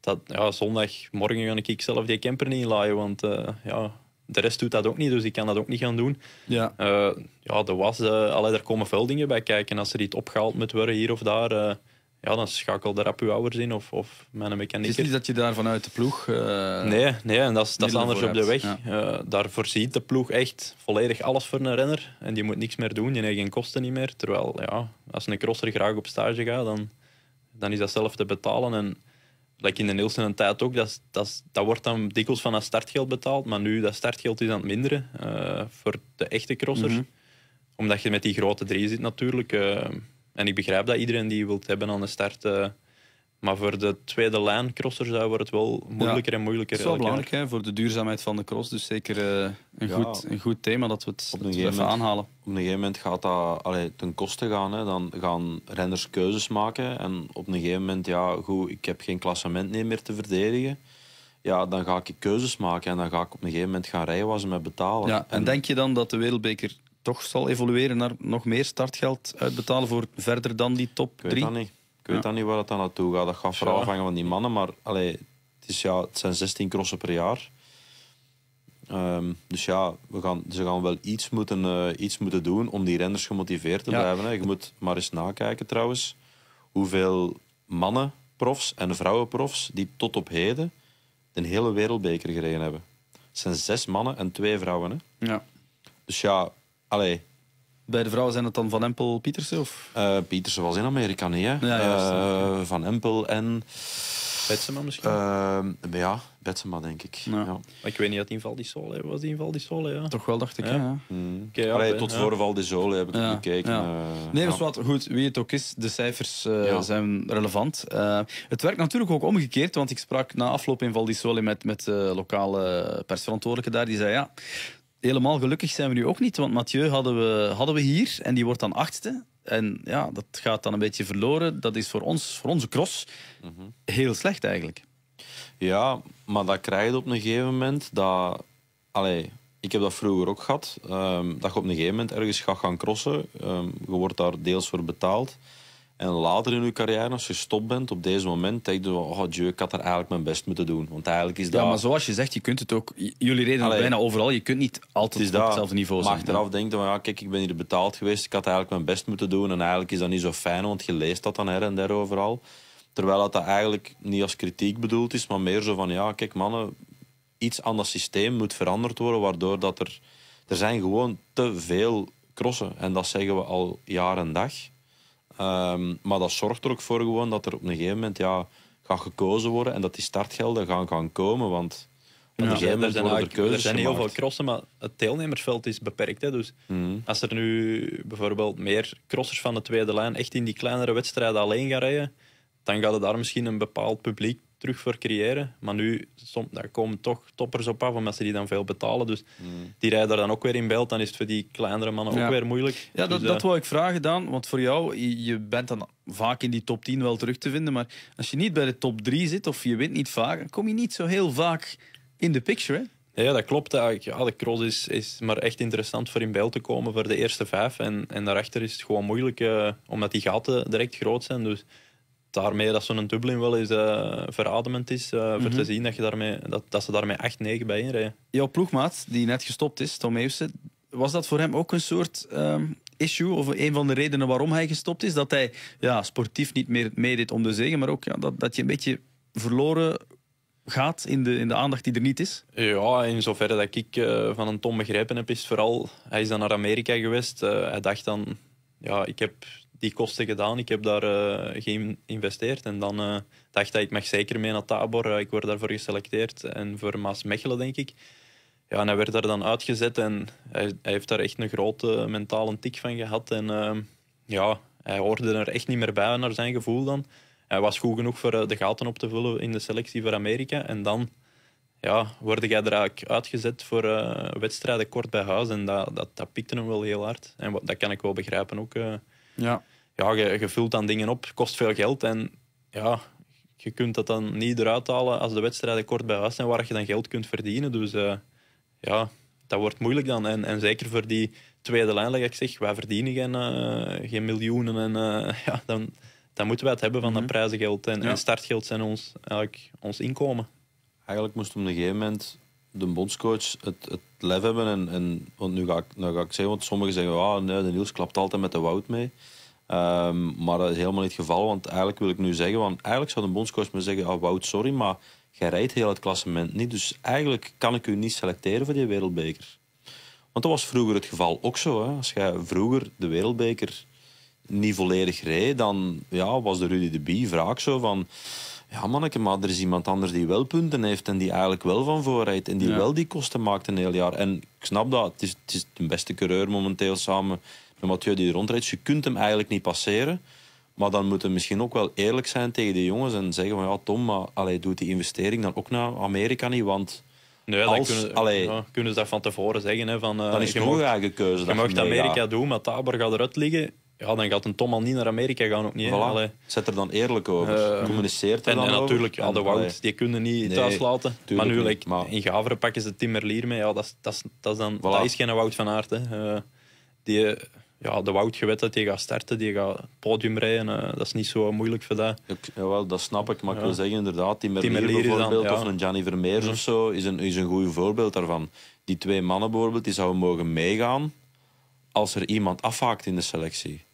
dat, ja, zondagmorgen ga ik zelf die camper niet inlaaien, want eh, ja, de rest doet dat ook niet, dus ik kan dat ook niet gaan doen. Ja, eh, ja de was, uh, er komen veel dingen bij kijken. Als er iets opgehaald moet worden hier of daar, ja, dan daar rap uw ouders in of, of met een mechaniek. Het is niet dat je daar vanuit de ploeg... Eh, nee, nee, en dat is, dat is anders op de weg. Ja. Eh, daar voorziet de ploeg echt volledig alles voor een renner. En die moet niks meer doen, die heeft geen kosten niet meer. Terwijl, ja, als een crosser graag op stage gaat, dan, dan is dat zelf te betalen. En like in de Nielsen een tijd ook, dat, dat, dat wordt dan dikwijls van dat startgeld betaald. Maar nu, dat startgeld is aan het minderen eh, voor de echte crosser mhm. Omdat je met die grote drie zit natuurlijk en ik begrijp dat iedereen die wilt hebben aan de start. Eh, maar voor de tweede lijn crossers wordt het wel moeilijker en moeilijker. dat is wel belangrijk hè, voor de duurzaamheid van de cross. Dus zeker eh, een, goed, een goed thema dat we het op even aanhalen. Op een gegeven moment gaat dat allee, ten koste gaan. Hè. Dan gaan renners keuzes maken. En op een gegeven moment, ja, goed, ik heb geen klassement meer te verdedigen. Ja, dan ga ik keuzes maken en dan ga ik op een gegeven moment gaan rijden waar ze betalen. Ja, en, en denk je dan dat de wereldbeker toch zal evolueren naar nog meer startgeld uitbetalen voor verder dan die top 3? Ik weet dat niet. Ik weet dat niet waar het dan naartoe gaat. Dat gaat vooral afhangen van die mannen. Maar allee, het, is, ja, het zijn 16 crossen per jaar. Ehm, dus ja, we gaan, ze gaan wel iets moeten, eh, iets moeten doen om die renners gemotiveerd te blijven. Hè. Je moet maar eens nakijken trouwens hoeveel mannen profs en vrouwenprofs die tot op heden de hele wereldbeker gereden hebben. Het zijn zes mannen en twee vrouwen. Hè? Ja. Dus ja, Allee. Bij de vrouwen zijn het dan Van Empel, Pietersen? Of? Uh, Pietersen was in Amerika, nee. Hè? Eh, Van Empel en... Betsema misschien? Eh, ja, Betsema denk ik. Ja. Ik weet niet dat die in Val di Sole was. Die in Val di Sole, ja. Toch wel, dacht ik. Ja. ja. Mm. tot voor Val di Sole heb ik gekeken. nee, dus wat. Goed, wie het ook is, de cijfers zijn relevant. het werkt natuurlijk ook omgekeerd, want ik sprak na afloop in Val di Sole met, met lokale persverantwoordelijke daar. Die zei ja, helemaal gelukkig zijn we nu ook niet, want Mathieu hadden we, hadden we hier en die wordt dan achtste. En ja, dat gaat dan een beetje verloren. Dat is voor ons, voor onze cross, mhm. heel slecht eigenlijk. Ja, maar dat krijg je op een gegeven moment dat... Allee, ik heb dat vroeger ook gehad. Ehm, dat je op een gegeven moment ergens gaat gaan crossen. Ehm, je wordt daar deels voor betaald. En later in uw carrière, als je gestopt bent, op deze moment, denk je, oh jee, ik had er eigenlijk mijn best moeten doen. Want eigenlijk is dat... Ja, maar zoals je zegt, je kunt het ook... Jullie reden Allee, bijna overal, je kunt niet altijd op hetzelfde niveau zijn. Maar achteraf denk je, van, ja, kijk, ik ben hier betaald geweest, ik had eigenlijk mijn best moeten doen. En eigenlijk is dat niet zo fijn, want je leest dat dan her en der overal. Terwijl dat, dat eigenlijk niet als kritiek bedoeld is, maar meer zo van, ja, kijk mannen, iets aan dat systeem moet veranderd worden, waardoor dat er... Er zijn gewoon te veel crossen. En dat zeggen we al jaar en dag. Ehm, maar dat zorgt er ook voor gewoon dat er op een gegeven moment ja, gaat gekozen worden en dat die startgelden gaan, gaan komen. Want ja, er zijn, er er zijn heel veel crossen, maar het deelnemersveld is beperkt. Hè? Dus mhm. als er nu bijvoorbeeld meer crossers van de tweede lijn echt in die kleinere wedstrijden alleen gaan rijden, dan gaat het daar misschien een bepaald publiek terug voor creëren. Maar nu daar komen toch toppers op af, omdat ze die dan veel betalen. Dus hmm. die rijden daar dan ook weer in beeld. Dan is het voor die kleinere mannen ook weer moeilijk. Ja, dat, dus, dat eh, wil ik vragen dan. Want voor jou, je bent dan vaak in die top 10 wel terug te vinden. Maar als je niet bij de top 3 zit of je wint niet vaak, dan kom je niet zo heel vaak in de picture. Ja, dat klopt eigenlijk. Ja, de cross is, is maar echt interessant voor in beeld te komen voor de eerste vijf. En, en daarachter is het gewoon moeilijk, eh, omdat die gaten direct groot zijn. Dus daarmee dat zo'n Dublin wel eens eh, verademend is. Uh, Voor te mhm. zien dat, je daarmee, dat, dat ze daarmee 8-9 bij inrijden. Jouw ploegmaat, die net gestopt is, Tom Eusen, was dat voor hem ook een soort ehm, issue? Of een van de redenen waarom hij gestopt is? Dat hij ja, sportief niet meer meedeed om de zegen, maar ook ja, dat, dat je een beetje verloren gaat in de, in de aandacht die er niet is? Ja, in zoverre dat ik eh, van een Tom begrepen heb, is vooral... Hij is dan naar Amerika geweest. hij dacht dan... Ja, ik heb die kosten gedaan. Ik heb daar uh, geïnvesteerd. En dan eh, dacht ik, ik mag zeker mee naar Tabor. Eh, ik word daarvoor geselecteerd. En voor Maas Mechelen, denk ik. Ja, en hij werd daar dan uitgezet. En hij, heeft daar echt een grote mentale tik van gehad. En ehm, ja, hij hoorde er echt niet meer bij, naar zijn gevoel dan. Hij was goed genoeg voor de gaten op te vullen in de selectie voor Amerika. En dan ja, word jij er eigenlijk uitgezet voor wedstrijden kort bij huis. En dat, dat, dat pikte hem wel heel hard. En dat kan ik wel begrijpen ook. Ja ja, je, je vult dan dingen op, kost veel geld. En ja, je kunt dat dan niet eruit halen als de wedstrijden kort bij huis zijn waar je dan geld kunt verdienen. Dus eh, ja, dat wordt moeilijk dan. En, en zeker voor die tweede lijn, ik zeg, wij verdienen geen, eh, geen miljoenen. En eh, ja, dan, dan moeten wij het hebben van dat mhm. prijzengeld. En, ja. startgeld zijn ons, eigenlijk ons inkomen. Eigenlijk moest op een gegeven moment de bondscoach het, het lef hebben. En, en, want nu ga, ik, nu ga ik zeggen, want sommigen zeggen, ah, nee, de Niels klapt altijd met de woud mee. Ehm, maar dat is helemaal niet het geval, want eigenlijk wil ik nu zeggen, want eigenlijk zou de bondscoach me zeggen, oh, Wout, sorry, maar jij rijdt heel het klassement niet, dus eigenlijk kan ik u niet selecteren voor die wereldbeker. Want dat was vroeger het geval ook zo. Hè. Als jij vroeger de wereldbeker niet volledig reed, dan ja, was de Rudy de Bie vaak: zo van... Ja, manneke, maar er is iemand anders die wel punten heeft en die eigenlijk wel van voorrijdt en die wel die kosten maakt een heel jaar. En ik snap dat, het is, het is de beste coureur momenteel samen de die rondrijdt. Je kunt hem eigenlijk niet passeren. Maar dan moeten we misschien ook wel eerlijk zijn tegen de jongens en zeggen van ja, Tom, maar allee, doet die investering dan ook naar Amerika niet? Want Nee, kunnen, allee, kunnen ze dat van tevoren zeggen. Hè, van, dan eh, is je nog eigen keuze. Je mag Amerika doen, maar Tabor gaat eruit liggen. Ja, dan gaat een Tom al niet naar Amerika gaan, ook niet. Voilà. Zet er dan eerlijk over. Eh, Communiceert er en, dan over. natuurlijk, ja, de Wout, die kunnen niet nee, thuis laten. Maar nu, maar... in Gavre pakken ze Timmerlier mee. Ja, dat, is, dat, dat, geen Wout van Aert. Eh, die ja, de Wout gewet dat die gaat starten, die gaat podium rijden. Eh, dat is niet zo moeilijk voor dat. jawel, dat snap ik. Maar ik wil zeggen, inderdaad, die Merlier bijvoorbeeld, dan, ja. of een Gianni Vermeers of zo, is een, is een goed voorbeeld daarvan. Die twee mannen bijvoorbeeld, die zouden mogen meegaan als er iemand afhaakt in de selectie.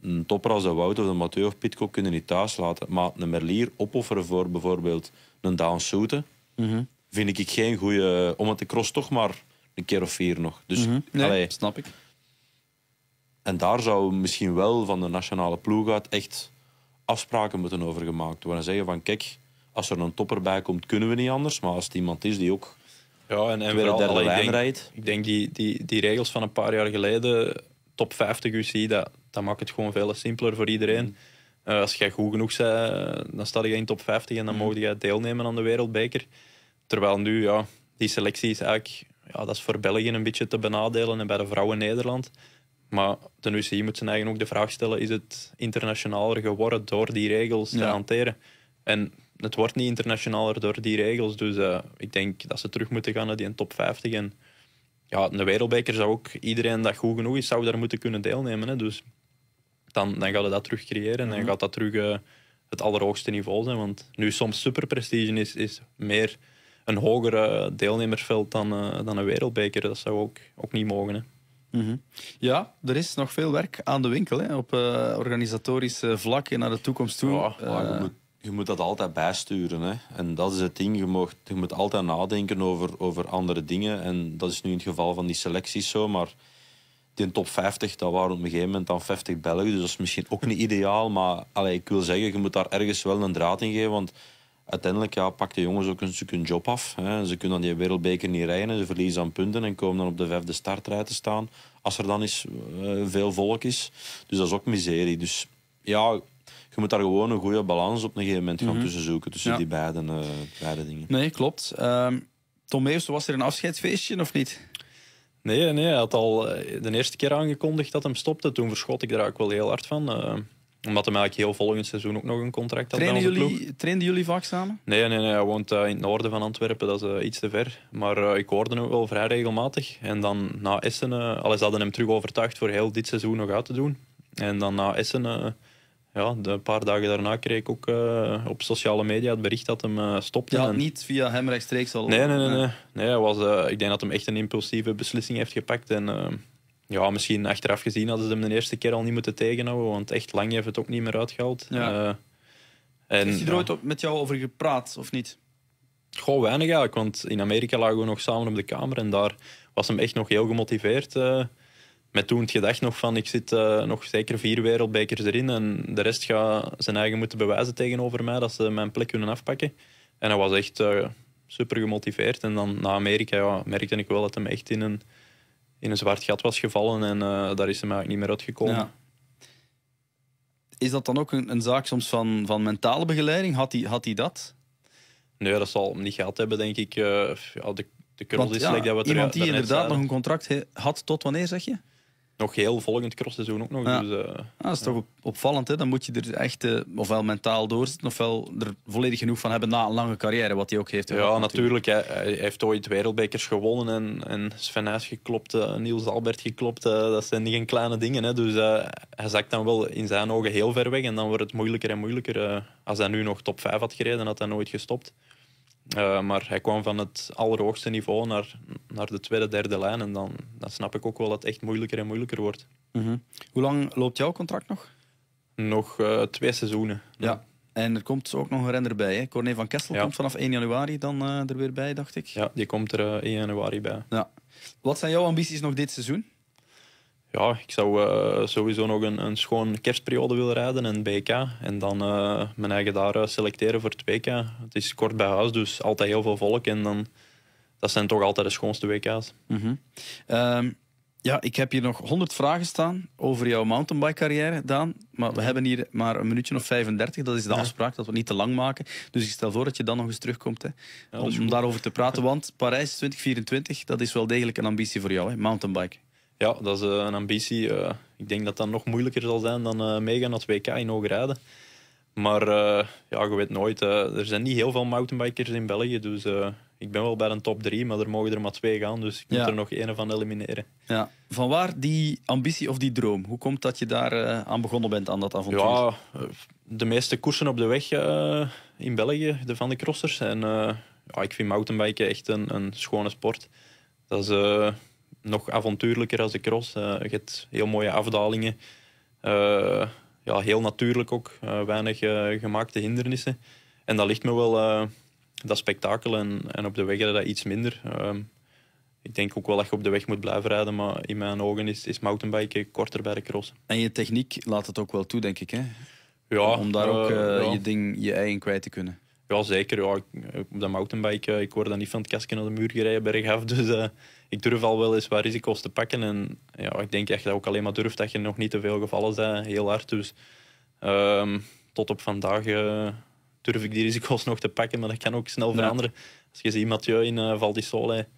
Een topper als de Wout of de Mathieu of Pitco kunnen niet thuis laten. Maar een Merlier opofferen voor bijvoorbeeld een Daan Soeten, mhm. vind ik geen goede... Eh, Omdat te cross toch maar een keer of vier nog. Dus, mhm. nee, snap ik. En daar zou misschien wel van de nationale ploeg uit echt afspraken moeten over gemaakt worden. Zeggen van kijk, als er een topper bij komt, kunnen we niet anders. Maar als het iemand is die ook ja, en, en tweede, derde lijn rijdt. Ik denk die, die, die regels van een paar jaar geleden, top 50 UCI, dat, dat maakt het gewoon veel simpeler voor iedereen. Mm. Eh, als jij goed genoeg bent, dan sta je in top 50 en dan mm. je deelnemen aan de wereldbeker. Terwijl nu, ja, die selectie is eigenlijk... Ja, dat is voor België een beetje te benadelen en bij de vrouwen Nederland. Maar de UCI moet ze eigenlijk ook de vraag stellen: is het internationaler geworden door die regels te hanteren? En het wordt niet internationaler door die regels. Dus eh, ik denk dat ze terug moeten gaan naar die top 50. En ja, een wereldbeker zou ook iedereen dat goed genoeg is, zou daar moeten kunnen deelnemen. Hè. Dus dan, dan gaat dat terug creëren. En dan mhm. gaat dat terug eh, het allerhoogste niveau zijn. Want nu soms superprestige is, is meer een hoger eh, deelnemersveld dan, dan een wereldbeker. Dat zou ook, ook niet mogen. Mhm. Ja, er is nog veel werk aan de winkel hè, op uh, organisatorisch eh, vlak en naar de toekomst toe. Eh, je, moet, dat altijd bijsturen. Hè. En dat is het ding, je, moet altijd nadenken over, over andere dingen. En dat is nu in het geval van die selecties zo, maar die top 50, dat waren op een gegeven moment dan 50 Belgen. Dus dat is misschien ook niet ideaal. Maar allez, ik wil zeggen, je moet daar ergens wel een draad in geven. Want uiteindelijk ja, pakt de jongens ook een stuk hun job af. Hè. Ze kunnen dan die wereldbeker niet rijden. Ze verliezen aan punten en komen dan op de vijfde startrij te staan. Als er dan eens eh, veel volk is. Dus dat is ook miserie. Dus ja, je moet daar gewoon een goede balans op een gegeven moment gaan mhm. tussen zoeken. Tussen die beide, eh, beide dingen. Nee, klopt. Uh, Tom Meus, was er een afscheidsfeestje of niet? Nee, nee, hij had al eh, de eerste keer aangekondigd dat hem stopte. Toen verschot ik daar ook wel heel hard van omdat hij eigenlijk heel volgend seizoen ook nog een contract had trainen jullie, jullie vaak samen? Nee, nee, nee hij woont eh, in het noorden van Antwerpen, dat is eh, iets te ver. Maar eh, ik hoorde hem wel vrij regelmatig. En dan na Essen, alles hadden hem terug overtuigd voor heel dit seizoen nog uit te doen. En dan na Essen, ja, de, een paar dagen daarna kreeg ik ook op sociale media het bericht dat hem stopte. Ja, niet via hem rechtstreeks al? Nee, nee, nee. nee. ik denk dat hem echt een impulsieve beslissing heeft gepakt en ja, misschien achteraf gezien hadden ze hem de eerste keer al niet moeten tegenhouden, want echt lang heeft het ook niet meer uitgehaald. Ja. Eh, en, Is hij er ooit op, met jou over gepraat of niet? Gewoon weinig eigenlijk, want in Amerika lagen we nog samen op de kamer en daar was hem echt nog heel gemotiveerd. Eh, met toen het gedacht nog van ik zit eh, nog zeker vier wereldbekers erin en de rest gaat zijn eigen moeten bewijzen tegenover mij dat ze mijn plek kunnen afpakken. En hij was echt super gemotiveerd. En dan na Amerika ja, merkte ik wel dat hem echt in een in een zwart gat was gevallen en eh, daar is hem eigenlijk niet meer uitgekomen. Ja. Is dat dan ook een, een, zaak soms van, van mentale begeleiding? Had hij had dat? Nee, dat zal hem niet gehad hebben, denk ik. Uh, ja, de, de is ja, dat we Iemand die inderdaad nog een contract had tot wanneer, zeg je? nog heel volgend crossseizoen ook nog. Dus, eh, dat is toch opvallend. Hè? Dan moet je er echt uh, ofwel mentaal doorzetten, ofwel er volledig genoeg van hebben na een lange carrière, wat hij ook heeft. Ja, natuurlijk. Hij, hij, heeft ooit wereldbekers gewonnen en, en Sven Huis geklopt, eh, Niels Albert geklopt. dat zijn geen kleine dingen. Hè? Dus hij zakt dan wel in zijn ogen heel ver weg en dan wordt het moeilijker en moeilijker. als hij nu nog top 5 had gereden, had hij nooit gestopt. Eh, maar hij kwam van het allerhoogste niveau naar, naar de tweede, derde lijn. En dan, dan snap ik ook wel dat het echt moeilijker en moeilijker wordt. Mhm. Hoe lang loopt jouw contract nog? Nog eh, twee seizoenen. Ja. En er komt ook nog een renner bij. Hè? Corné van Kessel komt vanaf 1 januari dan eh, er weer bij, dacht ik. Ja, die komt er 1 januari bij. Ja. Wat zijn jouw ambities nog dit seizoen? ja, ik zou eh, sowieso nog een, een schoon kerstperiode willen rijden en BK. En dan eh, mijn eigen daar eh, selecteren voor het WK. Het is kort bij huis, dus altijd heel veel volk. En dan, dat zijn toch altijd de schoonste WK's. Mhm. Ehm, ja, ik heb hier nog 100 vragen staan over jouw mountainbike carrière, Daan. Maar we hebben hier maar een minuutje of 35. Dat is de afspraak, dat we niet te lang maken. Dus ik stel voor dat je dan nog eens terugkomt hè, om, om daarover te praten. Want Parijs 2024, dat is wel degelijk een ambitie voor jou, hè, mountainbike. Ja, dat is eh, een ambitie. Eh, ik denk dat dat nog moeilijker zal zijn dan eh, meegaan naar 2 WK in Hoogrijden. Maar ja, je weet nooit. er zijn niet heel veel mountainbikers in België, dus ik ben wel bij een top 3, maar er mogen er maar twee gaan, dus ik moet er nog één van elimineren. Ja. Van waar die ambitie of die droom? Hoe komt dat je daar aan begonnen bent, aan dat avontuur? Ja, de meeste koersen op de weg in België, de van de crossers. En ja, ik vind mountainbiken echt een, een schone sport. Dat is nog avontuurlijker als de cross. Eh, je hebt heel mooie afdalingen. Eh, ja, heel natuurlijk ook. Eh, weinig gemaakte hindernissen. En dat ligt me wel, dat spektakel. En, en op de weg dat iets minder. Ehm, ik denk ook wel dat je op de weg moet blijven rijden. Maar in mijn ogen is, is mountainbiken korter bij de cross. En je techniek laat het ook wel toe, denk ik, hè? Ja, om daar ook je ding, je eigen kwijt te kunnen. Ja, zeker. Ja, eh, op de mountainbike, eh, ik word dan niet van het kastje naar de muur gereden bergaf. Dus eh, ik durf al wel eens wat risico's te pakken. En ja, ik denk echt dat ook alleen maar durft dat je nog niet te veel gevallen bent, heel hard. Dus ehm, tot op vandaag durf ik die risico's nog te pakken, maar dat kan ook snel veranderen. Als je ziet Mathieu in uh, Val di Sole,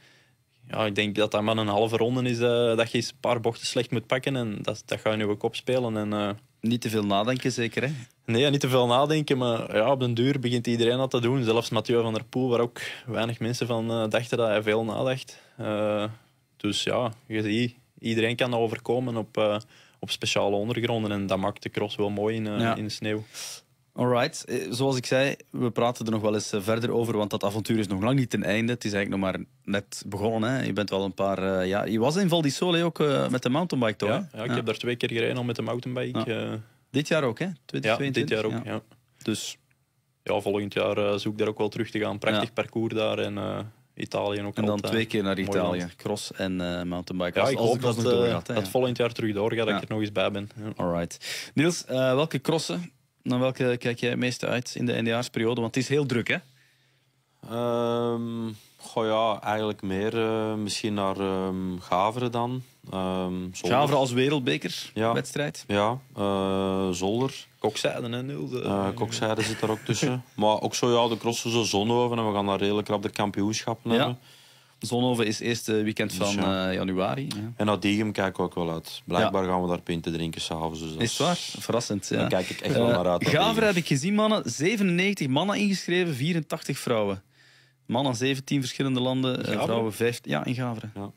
ja, ik denk dat dat maar een halve ronde is dat je eens een paar bochten slecht moet pakken. En dat, dat ga je nu ook opspelen. En niet te veel nadenken, zeker, hè? Nee, niet te veel nadenken, maar ja, op den duur begint iedereen dat te doen. Zelfs Mathieu van der Poel, waar ook weinig mensen van eh, dachten dat hij veel nadacht. Eh, dus ja, je ziet, iedereen kan dat overkomen op, eh, op speciale ondergronden. En dat maakt de cross wel mooi in, in sneeuw. Alright, eh, zoals ik zei, we praten er nog wel eens eh, verder over, want dat avontuur is nog lang niet ten einde. Het is eigenlijk nog maar net begonnen. Hè. Je bent wel een paar, uh, ja, je was in Val di Sole ook met de mountainbike, toch? Ja, ja ik heb daar twee keer gereden al met de mountainbike. dit jaar ook, hè? Ja, dit jaar ook, ja. Dus? Ja, volgend jaar zoek ik daar ook wel terug te gaan. Prachtig parcours daar in Italië ook En dan twee keer naar Italië, cross en mountainbike. Ja, als, ik hoop dat, doorgaat, dat, dat volgend jaar terug doorgaat, dat ik er nog eens bij ben. Ja. Alright. Niels, welke crossen naar welke kijk jij het meeste uit in de NDA's-periode? Want het is heel druk, hè? Um, ja, eigenlijk meer eh, misschien naar um, Gaveren dan. Um, Gaveren als wereldbekerwedstrijd? Ja, ja. Eh, Zolder. Kokzijde. hè? Nul, eh. de, zit daar ook tussen. maar ook zo, ja, de crossen zo zonhoven en we gaan daar redelijk rap de kampioenschappen nemen. Zonhoven is eerste eh, weekend dus van eh, januari. Ja. En naar Diegem kijk ik ook wel uit. Blijkbaar gaan we daar pinten drinken s'avonds. Dus is waar? Verrassend. Ja. Dan kijk ik echt wel eh, naar uit. Gaver heb ik gezien, mannen. 97 mannen ingeschreven, 84 vrouwen. Mannen 17 verschillende landen, vrouwen 15. Ja, in Gaveren. Ja,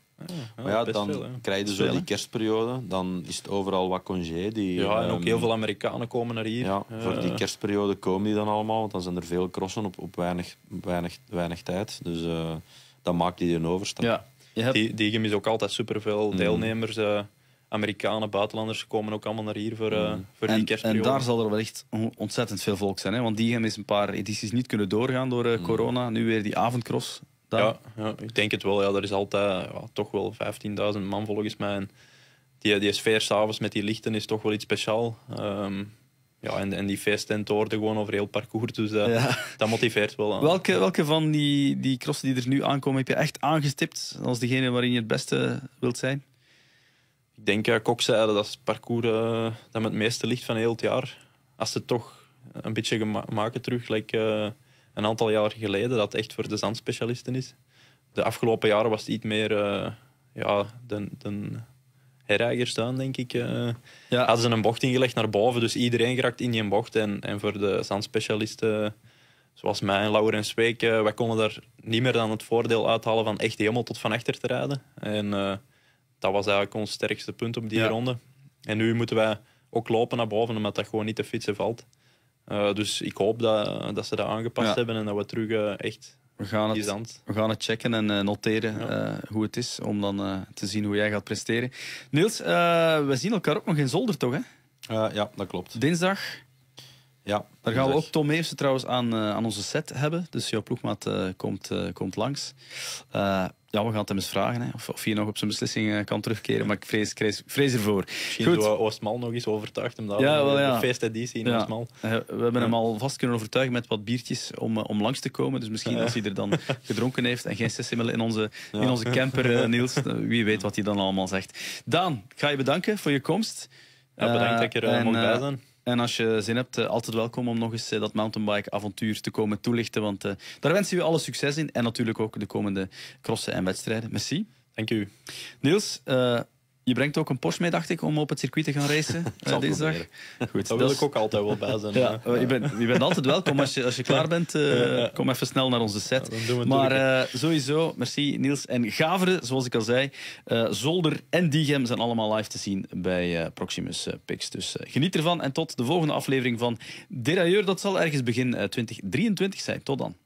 maar ja, dan krijg je zo die kerstperiode. Dan is het overal wat congé. Die, ja, en ook ehm, heel veel Amerikanen komen naar hier. Ja, voor die kerstperiode komen die dan allemaal. Want dan zijn er veel crossen op, op weinig, weinig, weinig tijd. Dus dan maakt hij een overstap. Ja. Die, game is ook altijd superveel mm. deelnemers. Eh, Amerikanen, buitenlanders komen ook allemaal naar hier voor, eh, mm. voor die en, kerstperiode. En daar zal er wel echt ontzettend veel volk zijn. Hè? Want game is een paar edities niet kunnen doorgaan door eh, mm. corona. Nu weer die avondcross. Ja, ja, ik denk het wel. Ja, er is altijd toch wel 15.000 man volgens mij. En die, die sfeer s'avonds met die lichten is toch wel iets speciaals. Ehm, ja, en, en die feesten toorden gewoon over heel parcours. Dus dat, dat motiveert wel. Aan. Welke, welke van die, die crossen die er nu aankomen, heb je echt aangestipt als degene waarin je het beste wilt zijn? Ik denk Kok zei, dat is het parcours uh, dat het meeste ligt van heel het jaar. Als ze toch een beetje maken terug, like, eh, een aantal jaar geleden, dat echt voor de zandspecialisten is. De afgelopen jaren was het iets meer eh, ja, de, herrijger staan, denk ik. Uh, Hadden ze een bocht ingelegd naar boven, dus iedereen geraakt in die bocht. En, en voor de zandspecialisten zoals mij en Laurens en Zweek, uh, wij konden daar niet meer dan het voordeel uithalen van echt helemaal tot van achter te rijden. En eh, dat was eigenlijk ons sterkste punt op die ronde. En nu moeten wij ook lopen naar boven, omdat dat gewoon niet te fietsen valt. dus ik hoop dat, dat ze dat aangepast hebben en dat we terug echt we gaan het, we gaan het checken en eh, noteren eh, hoe het is, om dan eh, te zien hoe jij gaat presteren. Niels, we zien elkaar ook nog in Zolder, toch? Hè? ja, dat klopt. Dinsdag. Ja, Daar gaan we ook Tom Meefse trouwens aan, aan onze set hebben. Dus jouw ploegmaat komt, komt langs ja, we gaan het hem eens vragen hè, of, of hij nog op zijn beslissing eh, kan terugkeren. Maar ik vrees, vrees ervoor. Misschien Goed. We Oostmal nog eens overtuigd hem daar ja, wel, eh, ja. feesteditie in ja. Eh, we hebben hem al vast kunnen overtuigen met wat biertjes om, om langs te komen. Dus misschien als hij er dan gedronken heeft en geen sessimel in onze, in onze camper, Niels. Wie weet wat hij dan allemaal zegt. Daan, ik ga je bedanken voor je komst. bedankt dat ik er uh, mocht bij zijn. En als je zin hebt, eh, altijd welkom om nog eens eh, dat mountainbike-avontuur te komen toelichten. Want eh, daar wensen we alle succes in. En natuurlijk ook de komende crossen en wedstrijden. Merci. Dank u. Niels, je brengt ook een Porsche mee, dacht ik, om op het circuit te gaan racen uh, eh, dag. Goed, Daar wil dus- ik ook altijd wel bij zijn. ja, eh, Je, bent, je, bent, altijd welkom als je, als je klaar bent. Eh, kom even snel naar onze set. maar sowieso, merci Niels. En Gaveren, zoals ik al zei, Zolder en Diegem zijn allemaal live te zien bij Proximus Pix. Dus geniet ervan en tot de volgende aflevering van Derailleur. Dat zal ergens begin 2023 zijn. Tot dan.